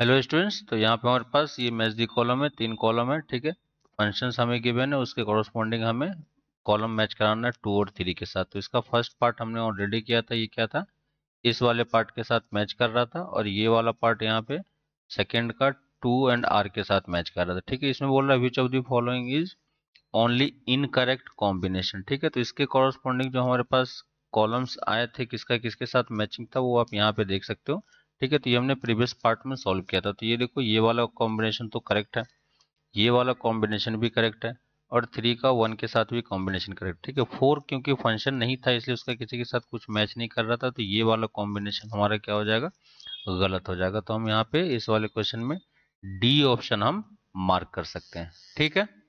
hello students तो यहाँ पे हमारे पास ये मैच दी कॉलम है तीन कॉलम है ठीक है फंक्शन हमें गिवन है उसके कॉरस्पॉन्डिंग हमें कॉलम मैच कराना है टू और थ्री के साथ तो इसका फर्स्ट पार्ट हमने ऑलरेडी किया था ये क्या था इस वाले पार्ट के साथ मैच कर रहा था और ये वाला पार्ट यहाँ पे सेकेंड का टू एंड आर के साथ मैच कर रहा था ठीक है इसमें बोल रहा है which of the following is only incorrect combination ठीक है तो इसके कॉरस्पॉन्डिंग जो हमारे पास कॉलम्स आए थे किसका किसके साथ मैचिंग था वो आप यहाँ पे देख सकते हो ठीक है तो ये हमने प्रीवियस पार्ट में सॉल्व किया था तो ये देखो ये वाला कॉम्बिनेशन तो करेक्ट है ये वाला कॉम्बिनेशन भी करेक्ट है और थ्री का वन के साथ भी कॉम्बिनेशन करेक्ट ठीक है फोर क्योंकि फंक्शन नहीं था इसलिए उसका किसी के साथ कुछ मैच नहीं कर रहा था तो ये वाला कॉम्बिनेशन हमारा क्या हो जाएगा गलत हो जाएगा तो हम यहाँ पे इस वाले क्वेश्चन में डी ऑप्शन हम मार्क कर सकते हैं ठीक है